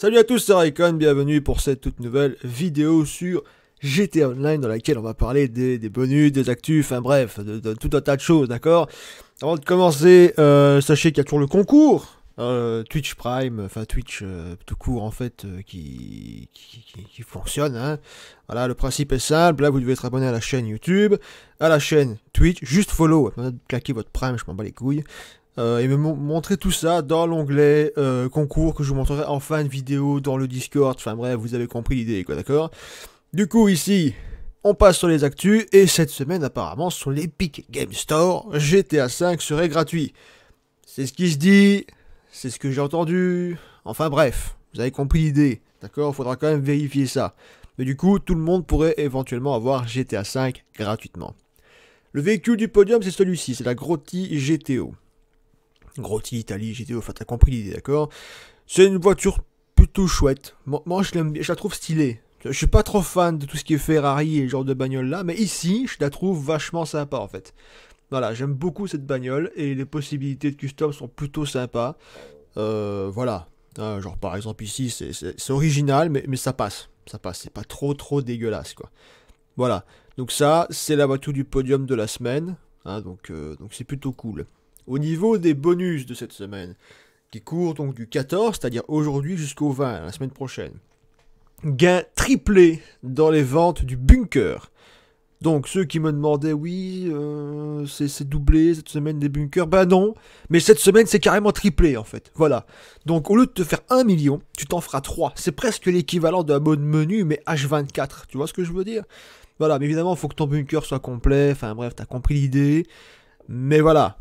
Salut à tous, c'est Raikon, bienvenue pour cette toute nouvelle vidéo sur GTA Online dans laquelle on va parler des, bonus, des actus, enfin bref, de, tout un tas de choses, d'accord Avant de commencer, euh, sachez qu'il y a toujours le concours euh, Twitch Prime, enfin Twitch euh, tout court en fait, qui, qui, qui, qui, fonctionne. Hein voilà, le principe est simple, là vous devez être abonné à la chaîne YouTube, à la chaîne Twitch, juste follow, claquer votre Prime, je m'en bats les couilles et euh, me montrer tout ça dans l'onglet euh, concours que je vous montrerai en fin de vidéo dans le Discord. Enfin bref, vous avez compris l'idée, quoi, d'accord Du coup, ici, on passe sur les actus, et cette semaine, apparemment, sur l'Epic Game Store, GTA V serait gratuit. C'est ce qui se dit, c'est ce que j'ai entendu. Enfin bref, vous avez compris l'idée, d'accord Faudra quand même vérifier ça. Mais du coup, tout le monde pourrait éventuellement avoir GTA V gratuitement. Le véhicule du podium, c'est celui-ci, c'est la Grotti GTO. Grotti, Italie, GTO, enfin t'as compris l'idée, d'accord C'est une voiture plutôt chouette. Moi, je, la trouve stylée. Je suis pas trop fan de tout ce qui est Ferrari et ce genre de bagnole là, mais ici, je la trouve vachement sympa en fait. Voilà, j'aime beaucoup cette bagnole et les possibilités de custom sont plutôt sympas. Euh, voilà. Hein, genre par exemple ici, c'est, original, mais, ça passe. Ça passe, c'est pas trop trop dégueulasse quoi. Voilà. Donc ça, c'est la voiture du podium de la semaine. Hein, euh, donc c'est plutôt cool au niveau des bonus de cette semaine, qui courent donc du 14, c'est-à-dire aujourd'hui, jusqu'au 20, la semaine prochaine. Gain triplé dans les ventes du bunker. Donc ceux qui me demandaient, oui, euh, c'est doublé cette semaine des bunkers, ben non, mais cette semaine c'est carrément triplé en fait, voilà. Donc au lieu de te faire 1 million, tu t'en feras 3, c'est presque l'équivalent d'un mode menu, mais H24, tu vois ce que je veux dire Voilà, mais évidemment il faut que ton bunker soit complet, enfin bref, t'as compris l'idée, mais voilà,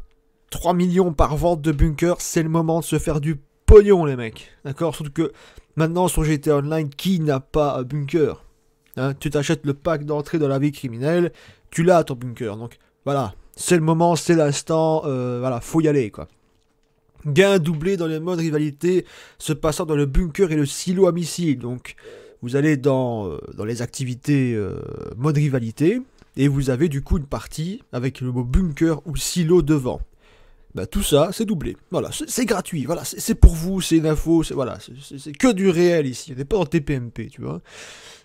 3 millions par vente de bunker, c'est le moment de se faire du pognon, les mecs. D'accord Sauf que maintenant, sur GTA Online, qui n'a pas un bunker hein, Tu t'achètes le pack d'entrée dans la vie criminelle, tu l'as ton bunker. Donc voilà, c'est le moment, c'est l'instant, euh, voilà, faut y aller, quoi. Gain doublé dans les modes rivalité se passant dans le bunker et le silo à missiles. Donc vous allez dans, euh, dans les activités euh, mode rivalité, et vous avez du coup une partie avec le mot bunker ou silo devant. Bah, tout ça, c'est doublé. Voilà, c'est gratuit. Voilà, c'est pour vous, c'est une info, c'est voilà, c'est que du réel ici. On n'est pas en TPMP, tu vois.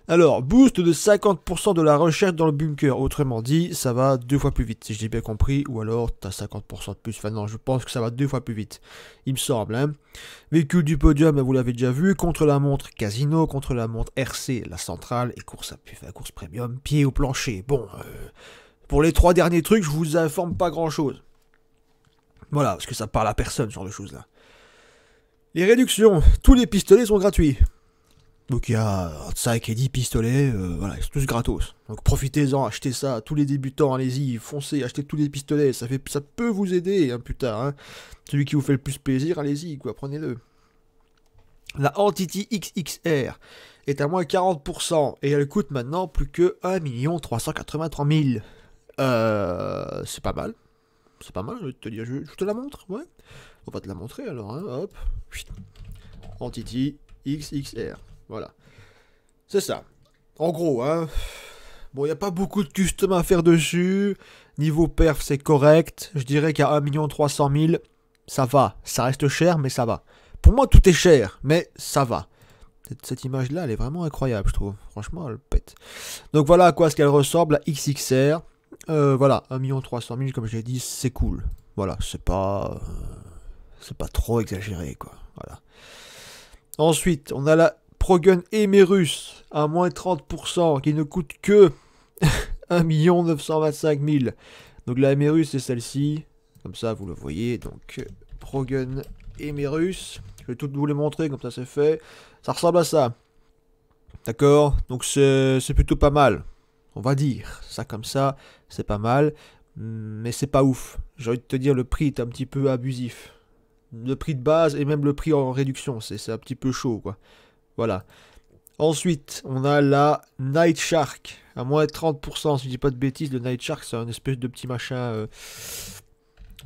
Alors, boost de 50% de la recherche dans le bunker. Autrement dit, ça va deux fois plus vite, si j'ai bien compris. Ou alors, t'as 50% de plus. Enfin, non, je pense que ça va deux fois plus vite. Il me semble, hein. Véhicule du podium, vous l'avez déjà vu. Contre la montre casino, contre la montre RC, la centrale, et course à course premium, pied au plancher. Bon, euh, pour les trois derniers trucs, je vous informe pas grand chose. Voilà, parce que ça parle à personne, ce genre de choses-là. Les réductions, tous les pistolets sont gratuits. Donc il y a 5 et 10 pistolets, euh, voilà, ils sont tous gratos. Donc profitez-en, achetez ça, tous les débutants, allez-y, foncez, achetez tous les pistolets, ça, fait, ça peut vous aider hein, plus tard. Hein. Celui qui vous fait le plus plaisir, allez-y, quoi, prenez-le. La Entity XXR est à moins 40% et elle coûte maintenant plus que 1 383 000. Euh, c'est pas mal, c'est pas mal, je te dire, je, te la montre, ouais. On va te la montrer alors, hein, Entity XXR, voilà. C'est ça. En gros, hein. Bon, il n'y a pas beaucoup de custom à faire dessus. Niveau perf, c'est correct. Je dirais qu'à 1 300 000, ça va. Ça reste cher, mais ça va. Pour moi, tout est cher, mais ça va. Cette image-là, elle est vraiment incroyable, je trouve. Franchement, elle pète. Donc voilà à quoi est-ce qu'elle ressemble, la XXR. Euh, un voilà, 1 300 000, comme je l'ai dit, c'est cool. Voilà, c'est pas. Euh, c'est pas trop exagéré, quoi. Voilà. Ensuite, on a la Progun Emerus à moins 30%, qui ne coûte que 1 925 000. Donc la Emerus, c'est celle-ci. Comme ça, vous le voyez. Donc, Progun Emerus. Je vais tout vous les montrer, comme ça c'est fait. Ça ressemble à ça. D'accord Donc c'est plutôt pas mal. On va dire ça comme ça, c'est pas mal, mais c'est pas ouf. J'ai envie de te dire, le prix est un petit peu abusif. Le prix de base et même le prix en réduction, c'est un petit peu chaud, quoi. Voilà. Ensuite, on a la Night Shark, à moins de 30%, si je dis pas de bêtises. Le Night Shark, c'est un espèce de petit machin. Euh,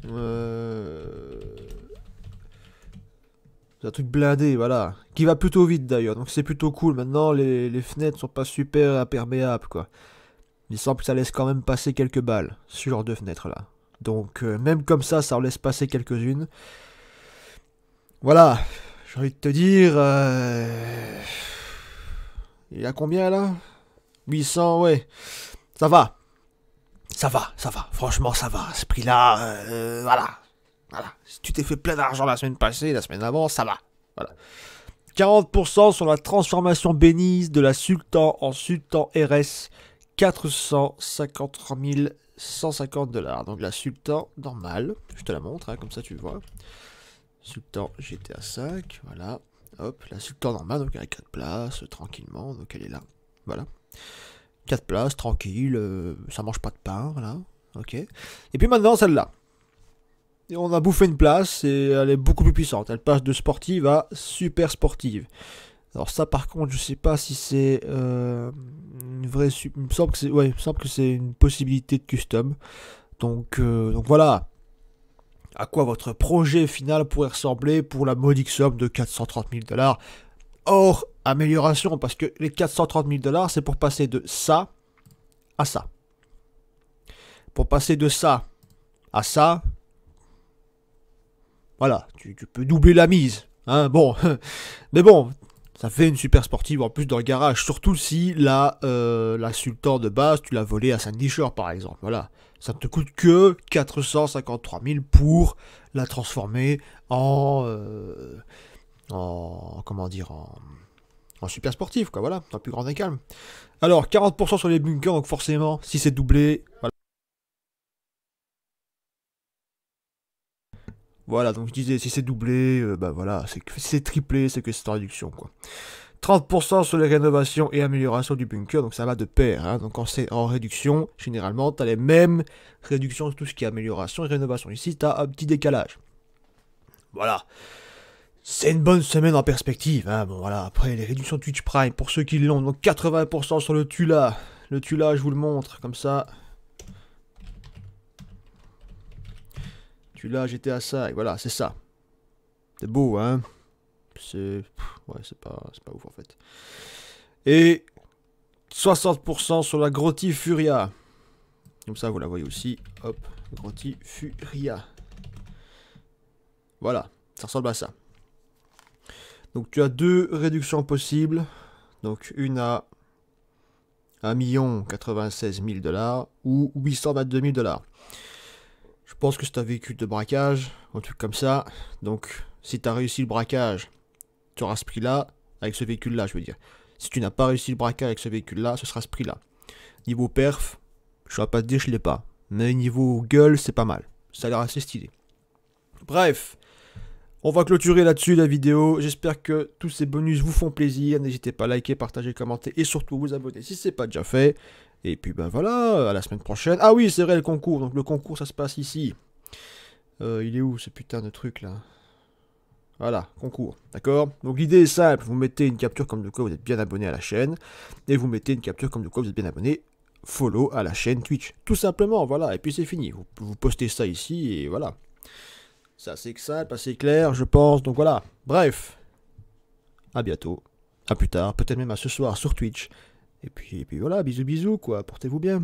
euh, un truc blindé, voilà. Qui va plutôt vite d'ailleurs, donc c'est plutôt cool. Maintenant, les, les fenêtres sont pas super imperméables, quoi. Il semble que ça laisse quand même passer quelques balles sur leurs deux fenêtres là. Donc euh, même comme ça, ça en laisse passer quelques-unes. Voilà, j'ai envie de te dire... Euh, il y a combien là 800, ouais. Ça va. Ça va, ça va. Franchement, ça va. Ce prix-là, euh, voilà. Voilà. Si tu t'es fait plein d'argent la semaine passée, la semaine avant, ça va. Voilà. 40% sur la transformation bénisse de la Sultan en Sultan RS 453 150 dollars. Donc la Sultan normale, je te la montre, hein, comme ça tu vois. Sultan GTA 5, voilà. Hop, la Sultan normale, donc elle a 4 places, euh, tranquillement, donc elle est là. Voilà. 4 places, tranquille, euh, ça mange pas de pain, voilà. Ok. Et puis maintenant, celle-là. Et on a bouffé une place et elle est beaucoup plus puissante. Elle passe de sportive à super sportive. Alors ça par contre je sais pas si c'est euh, une vraie... Il me semble que c'est une possibilité de custom. Donc, euh, donc voilà à quoi votre projet final pourrait ressembler pour la modique somme de 430 000 dollars Or, amélioration. Parce que les 430 000 dollars c'est pour passer de ça à ça. Pour passer de ça à ça, voilà, tu, tu peux doubler la mise. Hein, bon, mais bon, ça fait une super sportive en plus dans le garage, surtout si la, euh, la Sultan de base, tu l'as volée à Saint-Nicheur par exemple. Voilà, ça ne te coûte que 453 000 pour la transformer en. Euh, en comment dire En, super sportive, quoi, voilà, dans le plus grand et calme. Alors, 40% sur les bunkers, donc forcément, si c'est doublé, voilà. Voilà, donc je disais, si c'est doublé, ben voilà, c'est si c'est triplé, c'est que c'est en réduction, quoi. 30% sur les rénovations et améliorations du bunker, donc ça va de pair. Hein. Donc quand c'est en réduction, généralement, tu as les mêmes réductions sur tout ce qui est amélioration et rénovation. Ici, tu as un petit décalage. Voilà. C'est une bonne semaine en perspective. Hein. Bon, voilà. Après, les réductions Twitch Prime, pour ceux qui l'ont, donc 80% sur le Tula. Le Tula, je vous le montre, comme ça, là, j'étais à ça, et voilà, c'est ça. C'est beau, hein C'est... Ouais, c'est pas, pas ouf, en fait. Et 60% sur la Grotti Furia. Comme ça, vous la voyez aussi. Hop, Grotti Furia. Voilà, ça ressemble à ça. Donc tu as deux réductions possibles. Donc une à 1 96 000 dollars ou 822 000 dollars. Je pense que c'est un véhicule de braquage, un truc comme ça. Donc, si tu as réussi le braquage, tu auras ce prix-là, avec ce véhicule-là, je veux dire. Si tu n'as pas réussi le braquage avec ce véhicule-là, ce sera ce prix-là. Niveau perf, je ne pas te dire, je l'ai pas. Mais niveau gueule, c'est pas mal. Ça a l'air assez stylé. Bref, on va clôturer là-dessus la vidéo. J'espère que tous ces bonus vous font plaisir. N'hésitez pas à liker, partager, commenter et surtout vous abonner si ce n'est pas déjà fait. Et puis ben voilà, à la semaine prochaine. Ah oui, c'est vrai le concours. Donc le concours, ça se passe ici. Euh, il est où ce putain de truc là voilà, concours, d'accord Donc l'idée est simple, vous mettez une capture comme de quoi vous êtes bien abonné à la chaîne, et vous mettez une capture comme de quoi vous êtes bien abonné, follow à la chaîne Twitch. Tout simplement, voilà, et puis c'est fini. vous postez ça ici, et voilà. C'est assez ça, assez clair, je pense. Donc voilà. Bref. À bientôt. À plus tard. Peut-être même à ce soir sur Twitch. Et puis, et puis voilà. Bisous, bisous, quoi. Portez-vous bien.